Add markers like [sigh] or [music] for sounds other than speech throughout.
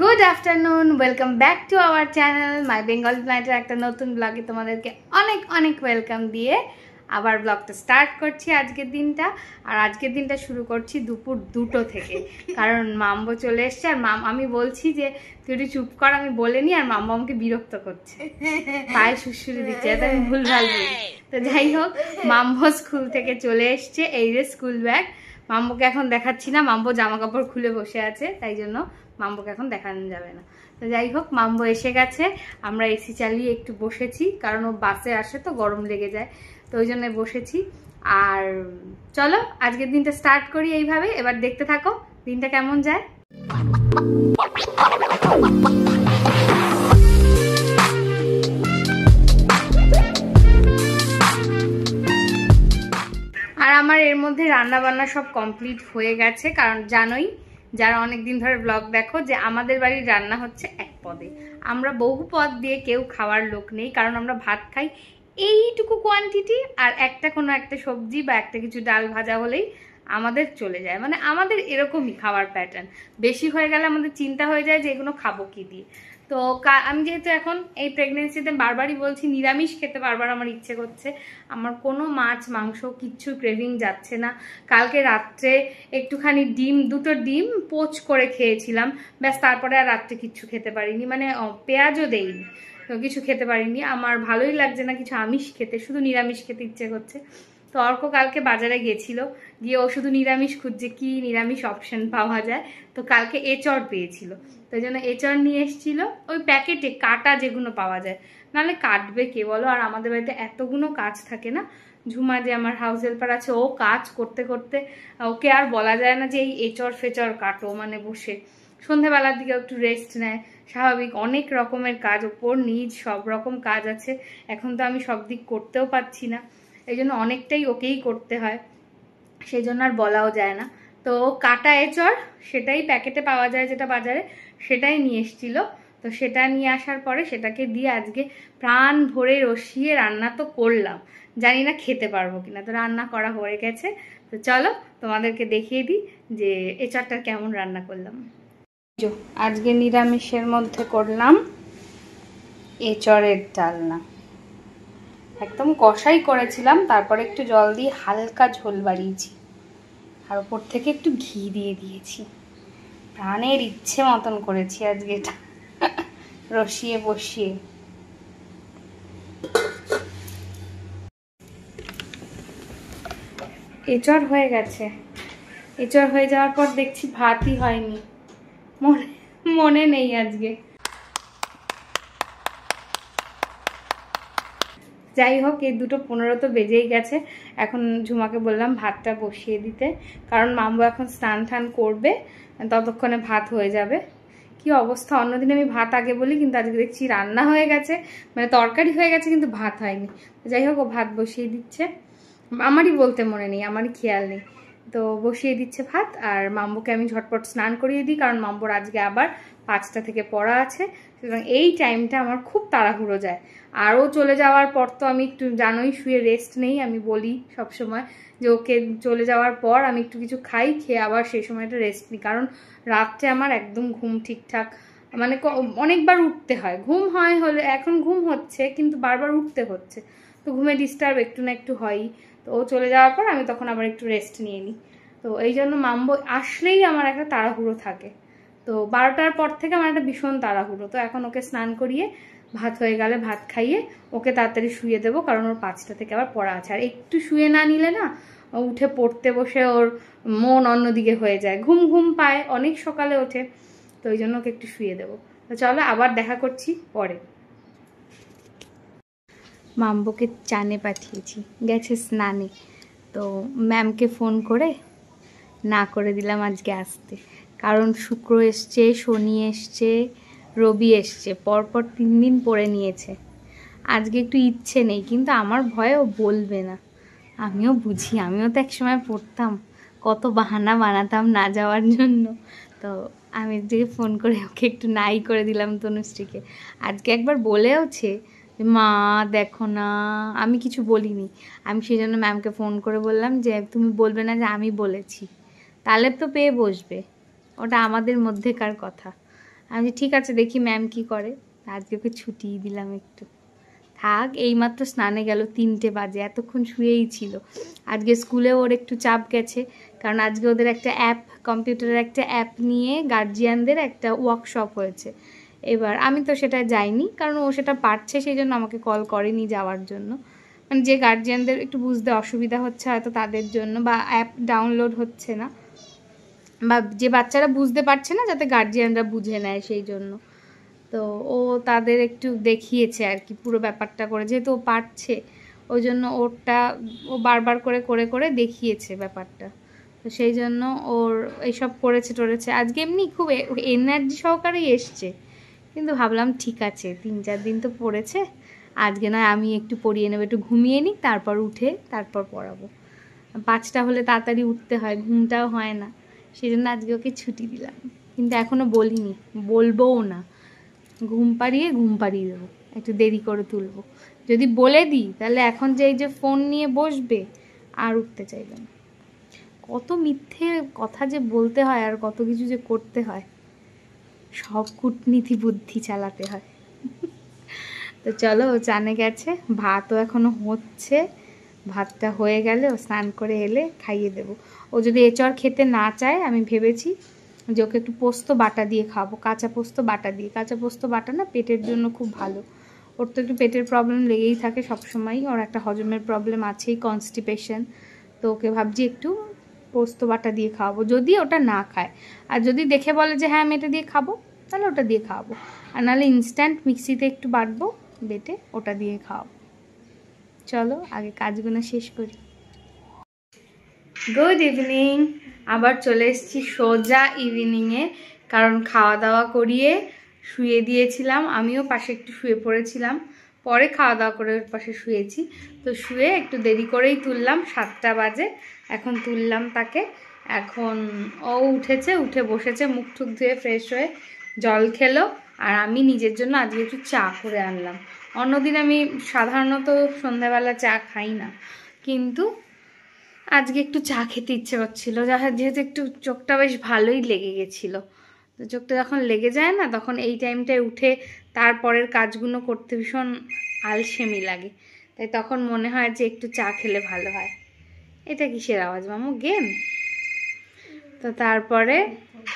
good afternoon welcome back to our channel my Bengal প্ল্যান্টের একটা নতুন ব্লগে তোমাদেরকে অনেক অনেক ওয়েলকাম দিয়ে আবার ব্লগটা স্টার্ট করছি আজকের দিনটা আর আজকের দিনটা শুরু করছি দুপুর দুটো থেকে কারণ মাম্বো চলে এসছে আর মাম আমি বলছি যে তুই একটু চুপ কর আমি বলে নি আর মাম্বো আমাকে বিরক্ত করছে পায়ে সুশ্রুরি দিচ্ছে এত আমি ভুল ভাল তো যাই হোক মাম্বো স্কুল থেকে চলে এসছে এই যে স্কুল ব্যাগ মাম্বোকে এখন দেখাচ্ছি না মাম্বো জামা কাপড় খুলে বসে আছে তাই জন্য মাম্বোকে এখন দেখানো যাবে না তো যাই হোক মাম্বো এসে গেছে আমরা এসি চালিয়ে একটু বসেছি কারণ ও বাসে আসে তো গরম লেগে যায় তো ওই জন্য বসেছি আর চলো আজকের দিনটা স্টার্ট করি এইভাবে এবার দেখতে থাকো দিনটা কেমন যায় আর আমার এর মধ্যে রান্না বান্না সব কমপ্লিট হয়ে গেছে কারণ জানোই যারা অনেক দিন ধরে ব্লগ দেখো যে আমাদের বাড়ির রান্না হচ্ছে এক পদে আমরা বহু পদ দিয়ে কেউ খাওয়ার লোক নেই কারণ আমরা ভাত খাই এইটুকু কোয়ান্টিটি আর একটা কোনো একটা সবজি বা একটা কিছু ডাল ভাজা হলেই আমাদের চলে যায় মানে আমাদের এরকমই খাওয়ার প্যাটার্ন বেশি হয়ে গেলে আমাদের চিন্তা হয়ে যায় যে এগুলো খাবো কি দিয়ে তো আমি যেহেতু এখন এই প্রেগনেন্সিতে বারবারই বলছি নিরামিষ খেতে বারবার আমার ইচ্ছে করছে আমার কোনো মাছ মাংস কিচ্ছু ক্রেভিং যাচ্ছে না কালকে রাত্রে একটুখানি ডিম দুটো ডিম পোচ করে খেয়েছিলাম ব্যাস তারপরে আর রাত্রে কিচ্ছু খেতে পারিনি মানে পেঁয়াজও দেইনি কিছু খেতে পারিনি আমার ভালোই লাগছে না কিছু আমিষ খেতে শুধু নিরামিষ খেতে ইচ্ছে করছে তো অর্ক কালকে বাজারে গেছিল গিয়ে ও শুধু নিরামিষ খুঁজছে কি নিরামিষ অপশন পাওয়া যায় তো কালকে এচর পেয়েছিল তাই জন্য এচর নিয়ে এসেছিল ওই প্যাকেটে কাটা যেগুলো পাওয়া যায় নাহলে কাটবে কে বলো আর আমাদের বাড়িতে এতগুলো কাজ থাকে না ঝুমা যে আমার হাউস হেল্পার আছে ও কাজ করতে করতে ওকে আর বলা যায় না যে এই এচর ফেচর কাটো মানে বসে সন্ধেবেলার দিকে একটু রেস্ট নেয় স্বাভাবিক অনেক রকমের কাজ ওপর নিজ সব রকম কাজ আছে এখন তো আমি সব দিক করতেও পারছি না এই জন্য অনেকটাই ওকেই করতে হয় সেই জন্য আর বলাও যায় না তো কাটা এচর সেটাই প্যাকেটে পাওয়া যায় যেটা বাজারে সেটাই নিয়ে এসেছিলো তো সেটা নিয়ে আসার পরে সেটাকে দিয়ে আজকে প্রাণ ভরে রসিয়ে রান্না তো করলাম জানি না খেতে পারবো কিনা তো রান্না করা হয়ে গেছে তো চলো তোমাদেরকে দেখিয়ে দিই যে এচারটার কেমন রান্না করলাম আজকে নিরামিষের মধ্যে করলাম এচরের ডালনা একদম কষাই করেছিলাম তারপরে একটু জল দিয়ে হালকা ঝোল বাড়িয়েছি আর ওপর থেকে একটু ঘি দিয়ে দিয়েছি প্রাণের ইচ্ছে মতন করেছি আজকে এটা রসিয়ে বসিয়ে এচর হয়ে গেছে এচর হয়ে যাওয়ার পর দেখছি ভাতই হয়নি মনে মনে নেই আজকে যাই হোক এই দুটো পনেরো তো বেজেই গেছে এখন ঝুমাকে বললাম ভাতটা বসিয়ে দিতে কারণ মাম্বু এখন স্নান টান করবে ততক্ষণে ভাত হয়ে যাবে কি অবস্থা অন্যদিন আমি ভাত আগে বলি কিন্তু আজকে দেখছি রান্না হয়ে গেছে মানে তরকারি হয়ে গেছে কিন্তু ভাত হয়নি যাই হোক ও ভাত বসিয়ে দিচ্ছে আমারই বলতে মনে নেই আমারই খেয়াল নেই তো বসিয়ে দিচ্ছে ভাত আর মাম্বুকে আমি ঝটপট স্নান করিয়ে দিই কারণ মাম্বুর আজকে আবার পাঁচটা থেকে পড়া আছে সুতরাং এই টাইমটা আমার খুব তাড়াহুড়ো যায় আরও চলে যাওয়ার পর তো আমি একটু জানোই শুয়ে রেস্ট নেই আমি বলি সব সময় যে ওকে চলে যাওয়ার পর আমি একটু কিছু খাই খেয়ে আবার সেই সময়টা রেস্ট নিই কারণ রাত্রে আমার একদম ঘুম ঠিকঠাক মানে অনেকবার উঠতে হয় ঘুম হয় হলে এখন ঘুম হচ্ছে কিন্তু বারবার উঠতে হচ্ছে তো ঘুমে ডিস্টার্ব একটু না একটু হয়ই তো ও চলে যাওয়ার পর আমি তখন আবার একটু রেস্ট নিয়ে নিই তো এই জন্য মাম্ব আসলেই আমার একটা তাড়াহুড়ো থাকে তো বারোটার পর থেকে আমার একটা ভীষণ তাড়াহুড়ো তো এখন ওকে স্নান করিয়ে ভাত হয়ে গেলে ভাত খাইয়ে ওকে তাড়াতাড়ি শুয়ে দেবো কারণ ওর পাঁচটা থেকে আবার পড়া আছে আর একটু শুয়ে না নিলে না উঠে পড়তে বসে ওর মন অন্যদিকে হয়ে যায় ঘুম ঘুম পায় অনেক সকালে ওঠে তো ওই জন্য ওকে একটু শুয়ে দেবো তো চলো আবার দেখা করছি পরে মাম্বকে চানে পাঠিয়েছি গেছে স্নানে তো ম্যামকে ফোন করে না করে দিলাম আজকে আসতে কারণ শুক্র এসছে শনি এসছে রবি এসছে পরপর তিন দিন পরে নিয়েছে আজকে একটু ইচ্ছে নেই কিন্তু আমার ভয়ে ও বলবে না আমিও বুঝি আমিও তো একসময় পড়তাম কত বাহানা বানাতাম না যাওয়ার জন্য তো আমি যে ফোন করে ওকে একটু নাই করে দিলাম তনুশ্রীকে আজকে একবার বলেওছে যে মা দেখো না আমি কিছু বলিনি আমি সেই জন্য ম্যামকে ফোন করে বললাম যে তুমি বলবে না যে আমি বলেছি তাহলে তো পেয়ে বসবে ওটা আমাদের মধ্যেকার কথা আমি ঠিক আছে দেখি ম্যাম কি করে আজকে ওকে ছুটি দিলাম একটু থাক এইমাত্র স্নানে গেল তিনটে বাজে এতক্ষণ শুয়েই ছিল আজকে স্কুলে ওর একটু চাপ গেছে কারণ আজকে ওদের একটা অ্যাপ কম্পিউটারের একটা অ্যাপ নিয়ে গার্জিয়ানদের একটা ওয়ার্কশপ হয়েছে এবার আমি তো সেটা যাইনি কারণ ও সেটা পারছে সেই জন্য আমাকে কল করেনি যাওয়ার জন্য মানে যে গার্জিয়ানদের একটু বুঝতে অসুবিধা হচ্ছে হয়তো তাদের জন্য বা অ্যাপ ডাউনলোড হচ্ছে না বা যে বাচ্চারা বুঝতে পারছে না যাতে গার্জিয়ানরা বুঝে নেয় সেই জন্য তো ও তাদের একটু দেখিয়েছে আর কি পুরো ব্যাপারটা করে যেহেতু ও পারছে ওই জন্য ওরটা ও বারবার করে করে করে দেখিয়েছে ব্যাপারটা তো সেই জন্য ওর এইসব করেছে টরেছে আজকে এমনি খুব এনার্জি সহকারেই এসছে কিন্তু ভাবলাম ঠিক আছে তিন চার দিন তো পড়েছে আজকে না আমি একটু পড়িয়ে নেবো একটু ঘুমিয়ে নিই তারপর উঠে তারপর পড়াবো পাঁচটা হলে তাড়াতাড়ি উঠতে হয় ঘুমটাও হয় না সেই জন্য আজকে ওকে ছুটি দিলাম কিন্তু এখনও বলিনি বলবও না ঘুম পাড়িয়ে ঘুম পাড়িয়ে দেবো একটু দেরি করে তুলবো যদি বলে দিই তাহলে এখন যে এই যে ফোন নিয়ে বসবে আর উঠতে চাইবে না কত মিথ্যে কথা যে বলতে হয় আর কত কিছু যে করতে হয় সব কূটনীতি বুদ্ধি চালাতে হয় [laughs] তো চলো চানে গেছে ভাতও এখনও হচ্ছে ভাতটা হয়ে গেলে ও স্নান করে এলে খাইয়ে দেব ও যদি এচর খেতে না চায় আমি ভেবেছি যে ওকে একটু পোস্ত বাটা দিয়ে খাবো কাঁচা পোস্ত বাটা দিয়ে কাঁচা পোস্ত বাটা না পেটের জন্য খুব ভালো ওর তো একটু পেটের প্রবলেম লেগেই থাকে সবসময়ই ওর একটা হজমের প্রবলেম আছেই কনস্টিপেশন তো ওকে ভাবছি একটু পোস্ত বাটা দিয়ে খাওয়াবো যদি ওটা না খায় আর যদি দেখে বলে যে হ্যাঁ আমি এটা দিয়ে খাবো তাহলে ওটা দিয়ে খাওয়াবো আর নাহলে ইনস্ট্যান্ট মিক্সিতে একটু বাটবো বেটে ওটা দিয়ে খাওয়াবো চলো আগে কাজগুলো শেষ করি গুড ইভিনিং আবার চলে এসেছি সোজা ইভিনিংয়ে কারণ খাওয়া দাওয়া করিয়ে শুয়ে দিয়েছিলাম আমিও পাশে একটু শুয়ে পড়েছিলাম পরে খাওয়া দাওয়া করে ওর পাশে শুয়েছি তো শুয়ে একটু দেরি করেই তুললাম সাতটা বাজে এখন তুললাম তাকে এখন ও উঠেছে উঠে বসেছে মুখ টুক ধুয়ে ফ্রেশ হয়ে জল খেলো আর আমি নিজের জন্য আজকে একটু চা করে আনলাম অন্যদিন আমি সাধারণত সন্ধ্যাবেলা চা খাই না কিন্তু আজকে একটু চা খেতে ইচ্ছে করছিলো যেহেতু একটু চোখটা বেশ ভালোই লেগে গেছিলো তো চোখটা যখন লেগে যায় না তখন এই টাইমটায় উঠে তারপরের কাজগুলো করতে ভীষণ আলসেমি লাগে তাই তখন মনে হয় যে একটু চা খেলে ভালো হয় এটা কিসের আওয়াজ মামু গেম তো তারপরে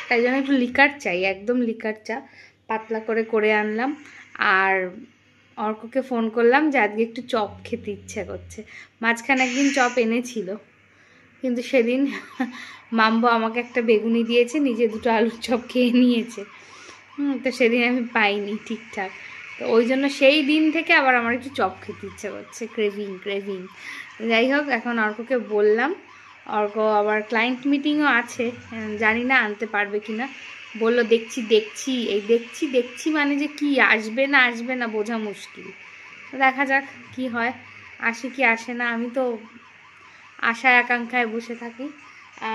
তাই জন্য একটু লিকার চাই একদম লিকার চা পাতলা করে করে আনলাম আর অর্ককে ফোন করলাম যে আজকে একটু চপ খেতে ইচ্ছে করছে মাঝখানে একদিন চপ এনেছিল কিন্তু সেদিন মাম্বো আমাকে একটা বেগুনি দিয়েছে নিজে দুটো আলুর চপ খেয়ে নিয়েছে তো সেদিন আমি পাইনি ঠিকঠাক তো ওই জন্য সেই দিন থেকে আবার আমার একটু চপ খেতে ইচ্ছে করছে ক্রেভিং ক্রেভিং যাই হোক এখন অর্ককে বললাম অর্ক আবার ক্লায়েন্ট মিটিংও আছে জানি না আনতে পারবে কিনা বললো দেখছি দেখছি এই দেখছি দেখছি মানে যে কি আসবে না আসবে না বোঝা মুশকিল দেখা যাক কি হয় আসে কি আসে না আমি তো আশা আকাঙ্ক্ষায় বসে থাকি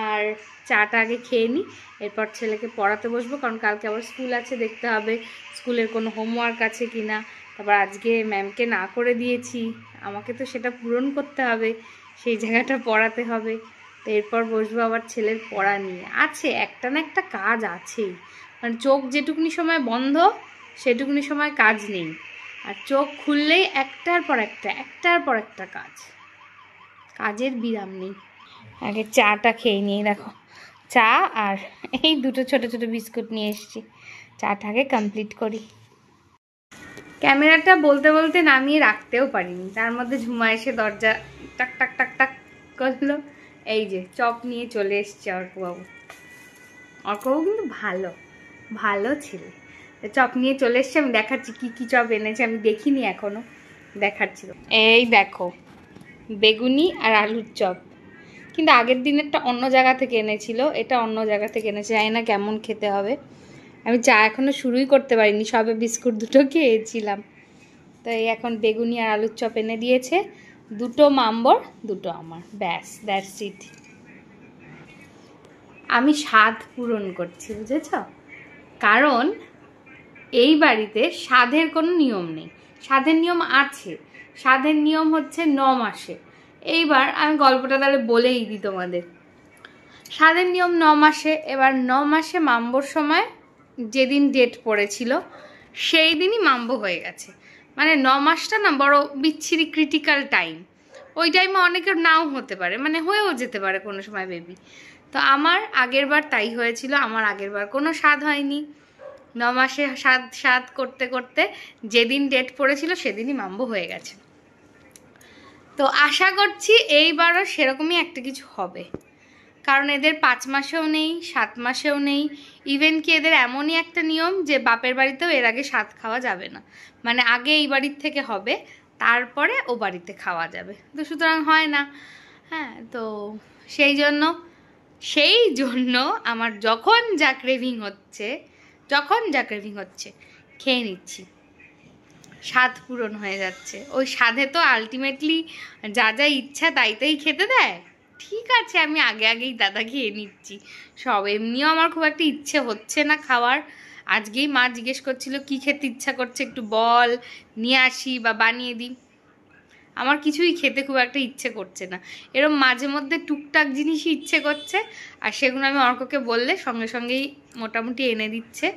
আর চাটা আগে খেয়ে নিই এরপর ছেলেকে পড়াতে বসবো কারণ কালকে আবার স্কুল আছে দেখতে হবে স্কুলের কোনো হোমওয়ার্ক আছে কি না তারপর আজকে ম্যামকে না করে দিয়েছি আমাকে তো সেটা পূরণ করতে হবে সেই জায়গাটা পড়াতে হবে তো এরপর বসবো আবার ছেলের পড়া নিয়ে আছে একটা না একটা কাজ আছেই মানে চোখ যেটুকুনি সময় বন্ধ সেটুকুনি সময় কাজ নেই আর চোখ খুললেই একটার পর একটা একটার পর একটা কাজ কাজের বিরাম নেই আগে চাটা খেয়ে নিয়ে দেখো চা আর এই দুটো ছোট ছোট বিস্কুট নিয়ে এসছি চাটাকে কমপ্লিট করি ক্যামেরাটা বলতে বলতে নামিয়ে রাখতেও পারিনি তার মধ্যে ঝুমা এসে দরজা টাক টাক টাক টাক করলো এই যে চপ নিয়ে চলে এসছে অর্কবাবু অর্কবাবু কিন্তু ভালো ভালো ছেলে চপ নিয়ে চলে এসছে আমি দেখাচ্ছি কি কি চপ এনেছে আমি দেখিনি এখনও দেখাচ্ছি এই দেখো বেগুনি আর আলুর চপ কিন্তু আগের দিনেরটা অন্য জায়গা থেকে এনেছিল এটা অন্য জায়গা থেকে এনেছে জানি না কেমন খেতে হবে আমি চা এখনও শুরুই করতে পারিনি সবে বিস্কুট দুটো খেয়েছিলাম তো এই এখন বেগুনি আর আলুর চপ এনে দিয়েছে দুটো মাম্বর দুটো আমার ব্যাস দ্যাটস ইট আমি স্বাদ পূরণ করছি বুঝেছ কারণ এই বাড়িতে স্বাদের কোনো নিয়ম নেই স্বাদের নিয়ম আছে স্বাদের নিয়ম হচ্ছে ন মাসে এইবার আমি গল্পটা তাহলে বলেই দিই তোমাদের স্বাদের নিয়ম ন মাসে এবার ন মাসে মাম্বর সময় যেদিন ডেট পড়েছিল সেই দিনই মাম্ব হয়ে গেছে মানে ন মাসটা না বড় বিচ্ছিরি ক্রিটিক্যাল টাইম ওই টাইমে অনেকের নাও হতে পারে মানে হয়েও যেতে পারে কোনো সময় বেবি তো আমার আগের বার তাই হয়েছিল আমার আগের বার কোনো স্বাদ হয়নি ন মাসে স্বাদ স্বাদ করতে করতে যেদিন ডেট পড়েছিল সেদিনই মাম্ব হয়ে গেছে তো আশা করছি এইবারও সেরকমই একটা কিছু হবে কারণ এদের পাঁচ মাসেও নেই সাত মাসেও নেই ইভেন কি এদের এমনই একটা নিয়ম যে বাপের বাড়িতেও এর আগে স্বাদ খাওয়া যাবে না মানে আগে এই বাড়ির থেকে হবে তারপরে ও বাড়িতে খাওয়া যাবে তো সুতরাং হয় না হ্যাঁ তো সেই জন্য সেই জন্য আমার যখন যা ক্রেভিং হচ্ছে যখন যা ক্রেভিং হচ্ছে খেয়ে নিচ্ছি স্বাদ পূরণ হয়ে যাচ্ছে ওই স্বাদে তো আলটিমেটলি যা যা ইচ্ছা তাইতেই খেতে দেয় ঠিক আছে আমি আগে আগেই দাদা খেয়ে নিচ্ছি সব এমনিও আমার খুব একটা ইচ্ছে হচ্ছে না খাওয়ার আজকেই মা জিজ্ঞেস করছিল কি খেতে ইচ্ছা করছে একটু বল নিয়ে আসি বা বানিয়ে দিই আমার কিছুই খেতে খুব একটা ইচ্ছে করছে না এরম মাঝে মধ্যে টুকটাক জিনিসই ইচ্ছে করছে আর সেগুলো আমি অর্ককে বললে সঙ্গে সঙ্গেই মোটামুটি এনে দিচ্ছে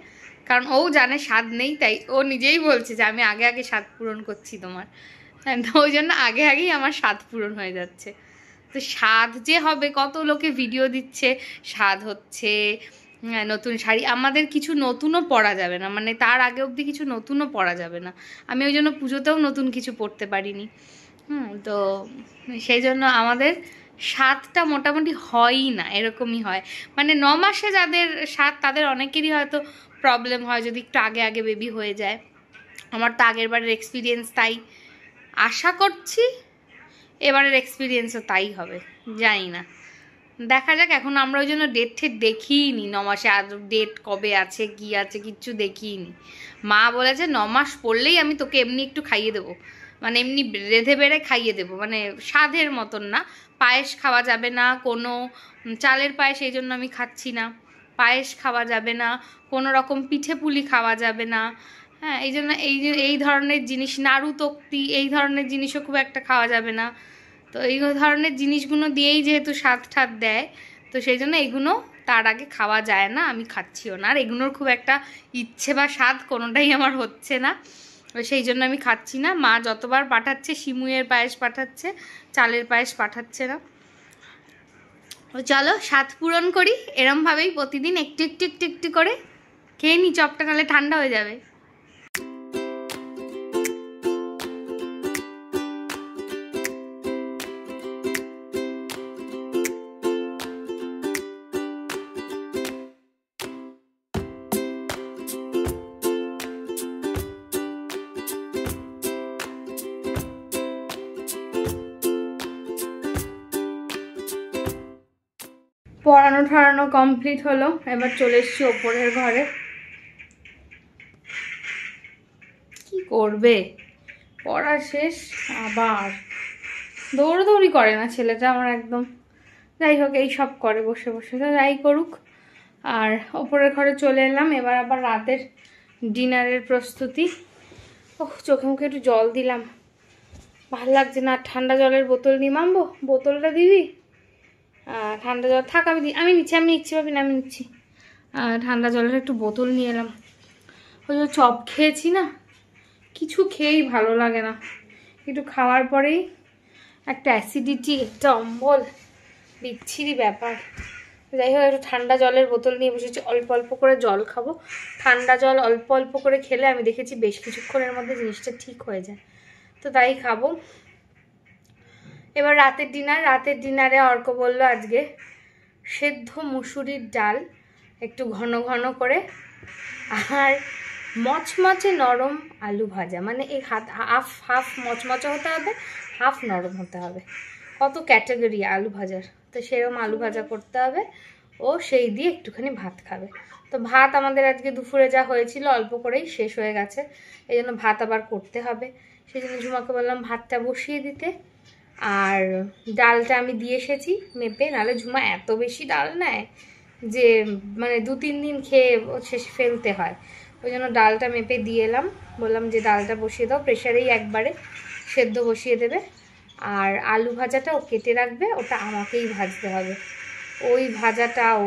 কারণ ও জানে স্বাদ নেই তাই ও নিজেই বলছে যে আমি আগে আগে স্বাদ পূরণ করছি তোমার [laughs] ওই জন্য আগে আগেই আমার স্বাদ পূরণ হয়ে যাচ্ছে তো স্বাদ যে হবে কত লোকে ভিডিও দিচ্ছে স্বাদ হচ্ছে নতুন শাড়ি আমাদের কিছু নতুনও পরা যাবে না মানে তার আগে অবধি কিছু নতুনও পরা যাবে না আমি ওই জন্য পুজোতেও নতুন কিছু পরতে পারিনি হুম তো সেই জন্য আমাদের স্বাদটা মোটামুটি হয়ই না এরকমই হয় মানে ন মাসে যাদের স্বাদ তাদের অনেকেরই হয়তো প্রবলেম হয় যদি একটু আগে আগে বেবি হয়ে যায় আমার তো আগের বারের এক্সপিরিয়েন্স তাই আশা করছি এবারের এক্সপিরিয়েন্সও তাই হবে জানি না দেখা যাক এখন আমরা ওই জন্য ডেট ঠেট দেখিনি ন মাসে আর ডেট কবে আছে কি আছে কিচ্ছু দেখিনি মা বলেছে ন মাস পড়লেই আমি তোকে এমনি একটু খাইয়ে দেবো মানে এমনি রেঁধে বেড়ে খাইয়ে দেবো মানে স্বাদের মতন না পায়েস খাওয়া যাবে না কোনো চালের পায়েস এই জন্য আমি খাচ্ছি না পায়েস খাওয়া যাবে না কোনো রকম পিঠে পুলি খাওয়া যাবে না হ্যাঁ এই জন্য এই এই ধরনের জিনিস নাড়ু তক্তি এই ধরনের জিনিসও খুব একটা খাওয়া যাবে না তো এই ধরনের জিনিসগুলো দিয়েই যেহেতু স্বাদ ঠাদ দেয় তো সেই জন্য এগুলো তার আগে খাওয়া যায় না আমি খাচ্ছিও না আর এগুলোর খুব একটা ইচ্ছে বা স্বাদ কোনোটাই আমার হচ্ছে না সেই জন্য আমি খাচ্ছি না মা যতবার পাঠাচ্ছে শিমুয়ের পায়েস পাঠাচ্ছে চালের পায়েস পাঠাচ্ছে না চলো স্বাদ পূরণ করি এরমভাবেই প্রতিদিন একটু একটু একটু একটু করে খেয়ে নি চপটা নাহলে ঠান্ডা হয়ে যাবে ঠরানো কমপ্লিট হলো এবার চলে এসছি ওপরের ঘরে কি করবে পড়া শেষ আবার দৌড়দৌড়ি করে না ছেলেটা আমার একদম যাই হোক এই সব করে বসে বসে তো যাই করুক আর ওপরের ঘরে চলে এলাম এবার আবার রাতের ডিনারের প্রস্তুতি ও চোখে মুখে একটু জল দিলাম ভাল লাগছে না ঠান্ডা জলের বোতল নিমামবো বোতলটা দিবি ঠান্ডা জল থাক আমি আমি নিচ্ছি আমি নিচ্ছি ভাবি না আমি নিচ্ছি ঠান্ডা জলের একটু বোতল নিয়ে এলাম ওই চপ খেয়েছি না কিছু খেয়েই ভালো লাগে না একটু খাওয়ার পরেই একটা অ্যাসিডিটি একটা অম্বল বিচ্ছিরি ব্যাপার যাই হোক একটু ঠান্ডা জলের বোতল নিয়ে বসেছি অল্প অল্প করে জল খাবো ঠান্ডা জল অল্প অল্প করে খেলে আমি দেখেছি বেশ কিছুক্ষণের মধ্যে জিনিসটা ঠিক হয়ে যায় তো তাই খাবো এবার রাতের ডিনার রাতের ডিনারে অর্ক বলল আজকে সেদ্ধ মুসুরির ডাল একটু ঘন ঘন করে আর মচমচে নরম আলু ভাজা মানে এই হাত হাফ হাফ মচমচা হতে হবে হাফ নরম হতে হবে কত ক্যাটাগরি আলু ভাজার তো সেরকম আলু ভাজা করতে হবে ও সেই দিয়ে একটুখানি ভাত খাবে তো ভাত আমাদের আজকে দুপুরে যা হয়েছিল অল্প করেই শেষ হয়ে গেছে এই জন্য ভাত আবার করতে হবে সেই জন্য ঝুমাকে বললাম ভাতটা বসিয়ে দিতে আর ডালটা আমি দিয়ে এসেছি মেপে নাহলে ঝুমা এত বেশি ডাল নেয় যে মানে দু তিন দিন খেয়ে শেষ ফেলতে হয় ওই জন্য ডালটা মেপে দিয়ে এলাম বললাম যে ডালটা বসিয়ে দাও প্রেশারেই একবারে সেদ্ধ বসিয়ে দেবে আর আলু ভাজাটা ও কেটে রাখবে ওটা আমাকেই ভাজতে হবে ওই ভাজাটা ও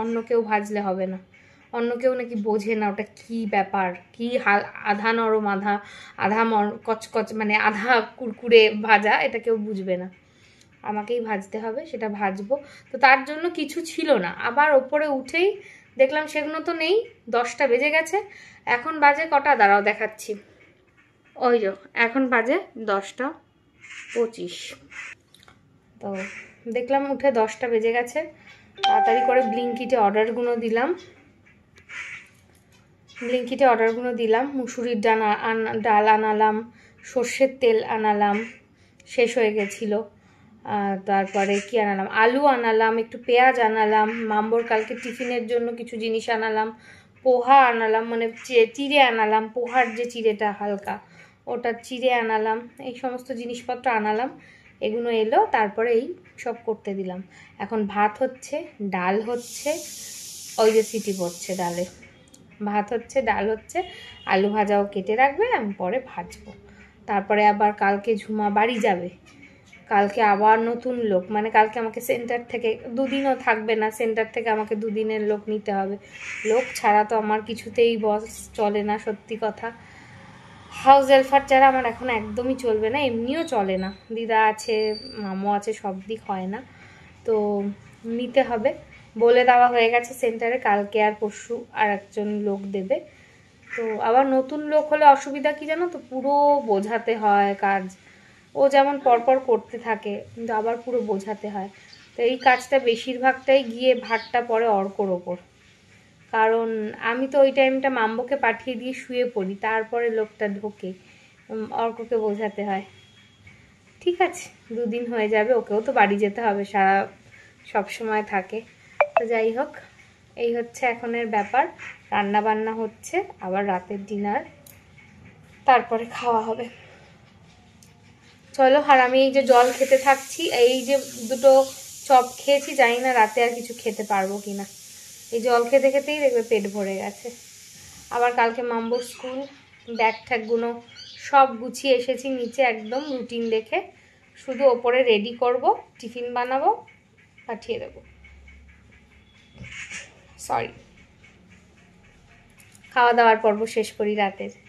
অন্য কেউ ভাজলে হবে না অন্য কেউ নাকি বোঝে না ওটা কি ব্যাপার কি হাল আধা নরম আধা আধা মর কচকচ মানে আধা কুরকুরে ভাজা এটা কেউ বুঝবে না আমাকেই ভাজতে হবে সেটা ভাজবো তো তার জন্য কিছু ছিল না আবার ওপরে উঠেই দেখলাম সেগুলো তো নেই দশটা বেজে গেছে এখন বাজে কটা দাঁড়াও দেখাচ্ছি ওই যো এখন বাজে দশটা পঁচিশ তো দেখলাম উঠে দশটা বেজে গেছে তাড়াতাড়ি করে ব্লিঙ্কিটে অর্ডারগুলো দিলাম ব্লিঙ্কিটে অর্ডারগুলো দিলাম মুসুরির ডাল ডাল আনালাম সর্ষের তেল আনালাম শেষ হয়ে গেছিলো তারপরে কি আনালাম আলু আনালাম একটু পেঁয়াজ আনালাম মাম্বর কালকে টিফিনের জন্য কিছু জিনিস আনালাম পোহা আনালাম মানে চিড়ে আনালাম পোহার যে চিড়েটা হালকা ওটা চিড়ে আনালাম এই সমস্ত জিনিসপত্র আনালাম এগুলো এলো তারপরে এই সব করতে দিলাম এখন ভাত হচ্ছে ডাল হচ্ছে ওই যে সিটি পড়ছে ডালে ভাত হচ্ছে ডাল হচ্ছে আলু ভাজাও কেটে রাখবে আমি পরে ভাজবো তারপরে আবার কালকে ঝুমা বাড়ি যাবে কালকে আবার নতুন লোক মানে কালকে আমাকে সেন্টার থেকে দুদিনও থাকবে না সেন্টার থেকে আমাকে দুদিনের লোক নিতে হবে লোক ছাড়া তো আমার কিছুতেই বস চলে না সত্যি কথা হাউস হেলফার ছাড়া আমার এখন একদমই চলবে না এমনিও চলে না দিদা আছে মামু আছে সব দিক হয় না তো নিতে হবে বলে দেওয়া হয়ে গেছে সেন্টারে কালকে আর পরশু আর একজন লোক দেবে তো আবার নতুন লোক হলে অসুবিধা কি জানো তো পুরো বোঝাতে হয় কাজ ও যেমন পরপর করতে থাকে কিন্তু আবার পুরো বোঝাতে হয় তো এই কাজটা বেশিরভাগটাই গিয়ে ভাতটা পরে অর্কর ওপর কারণ আমি তো ওই টাইমটা মাম্বকে পাঠিয়ে দিয়ে শুয়ে পড়ি তারপরে লোকটা ঢোকে অর্ককে বোঝাতে হয় ঠিক আছে দুদিন হয়ে যাবে ওকেও তো বাড়ি যেতে হবে সারা সব সময় থাকে তো যাই হোক এই হচ্ছে এখনের ব্যাপার রান্না বান্না হচ্ছে আবার রাতের ডিনার তারপরে খাওয়া হবে চলো আর আমি এই যে জল খেতে থাকছি এই যে দুটো চপ খেয়েছি জানি না রাতে আর কিছু খেতে পারবো কি না এই জল খেতে খেতেই দেখবে পেট ভরে গেছে আবার কালকে মাম্বুর স্কুল ব্যাগ ঠ্যাগুলো সব গুছিয়ে এসেছি নিচে একদম রুটিন দেখে শুধু ওপরে রেডি করব টিফিন বানাবো পাঠিয়ে দেবো সরি খাওয়া দাওয়ার পর্ব শেষ করি রাতের